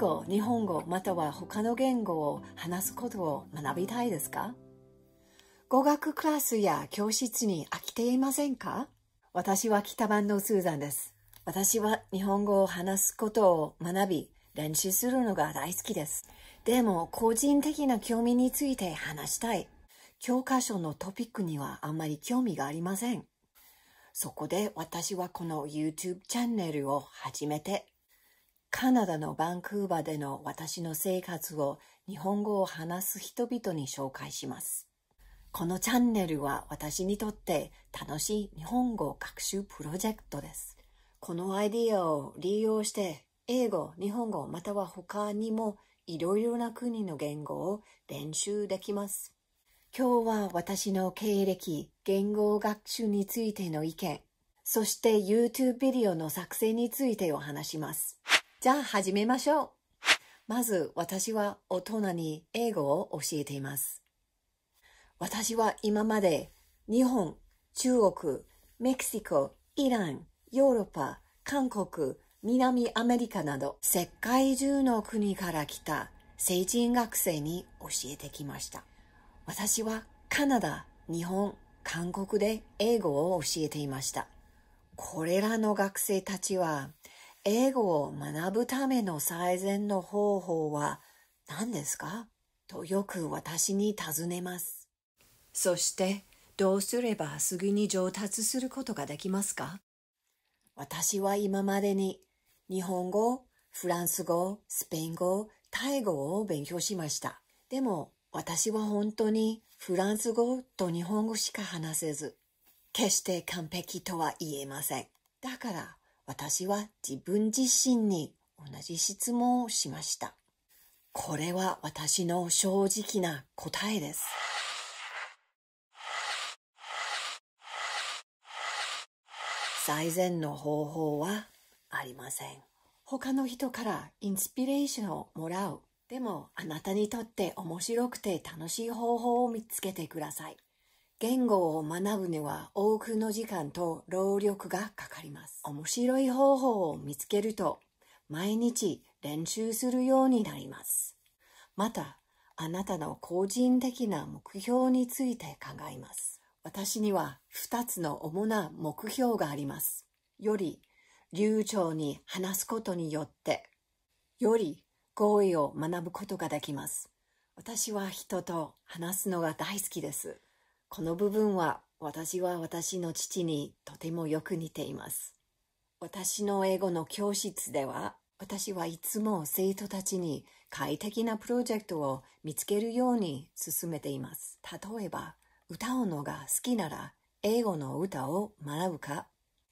語、日本語、または他の言語を話すことを学びたいですか語学クラスや教室に飽きていませんか私は北番のスーザンです。私は日本語を話すことを学び、練習するのが大好きです。でも、個人的な興味について話したい。教科書のトピックにはあんまり興味がありません。そこで私はこの YouTube チャンネルを始めてカナダのバンクーバーでの私の生活を日本語を話す人々に紹介します。このチャンネルは私にとって楽しい日本語学習プロジェクトです。このアイディアを利用して英語、日本語、または他にもいろいろな国の言語を練習できます。今日は私の経歴、言語学習についての意見、そして YouTube ビデオの作成についてお話します。じゃあ始めましょう。まず私は大人に英語を教えています。私は今まで日本、中国、メキシコ、イラン、ヨーロッパ、韓国、南アメリカなど世界中の国から来た成人学生に教えてきました。私はカナダ、日本、韓国で英語を教えていました。これらの学生たちは英語を学ぶための最善の方法は何ですかとよく私に尋ねます。そして、どうすればすぐに上達することができますか私は今までに日本語、フランス語、スペイン語、タイ語を勉強しました。でも私は本当にフランス語と日本語しか話せず、決して完璧とは言えません。だから私は自分自身に同じ質問をしました。これは私の正直な答えです。最善の方法はありません。他の人からインスピレーションをもらう。でもあなたにとって面白くて楽しい方法を見つけてください。言語を学ぶには多くの時間と労力がかかります。面白い方法を見つけると、毎日練習するようになります。また、あなたの個人的な目標について考えます。私には2つの主な目標があります。より流暢に話すことによって、より語彙を学ぶことができます。私は人と話すのが大好きです。この部分は私は私の父にとてもよく似ています。私の英語の教室では私はいつも生徒たちに快適なプロジェクトを見つけるように進めています。例えば、歌うのが好きなら英語の歌を学ぶか、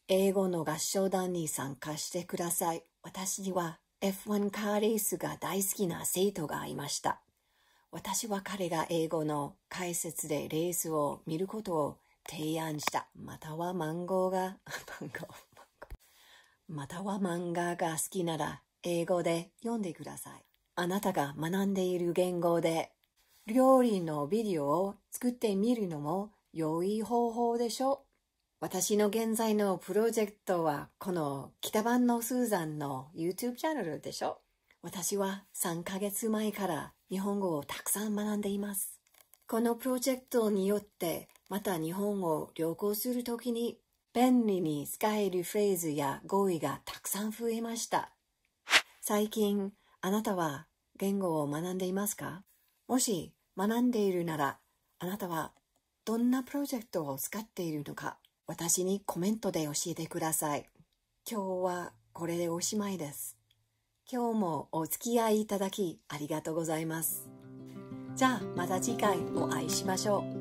英語の合唱団に参加してください。私には F1 カーレースが大好きな生徒がいました。私は彼が英語の解説でレースを見ることを提案した。またはマンゴーが、マンゴー、または漫画が好きなら英語で読んでください。あなたが学んでいる言語で料理のビデオを作ってみるのも良い方法でしょう。私の現在のプロジェクトはこの北版のスーザンの YouTube チャンネルでしょ私は3ヶ月前から日本語をたくさん学んでいます。このプロジェクトによって、また日本を旅行するときに便利に使えるフレーズや語彙がたくさん増えました。最近、あなたは言語を学んでいますかもし学んでいるなら、あなたはどんなプロジェクトを使っているのか、私にコメントで教えてください。今日はこれでおしまいです。今日もお付き合いいただきありがとうございます。じゃあまた次回お会いしましょう。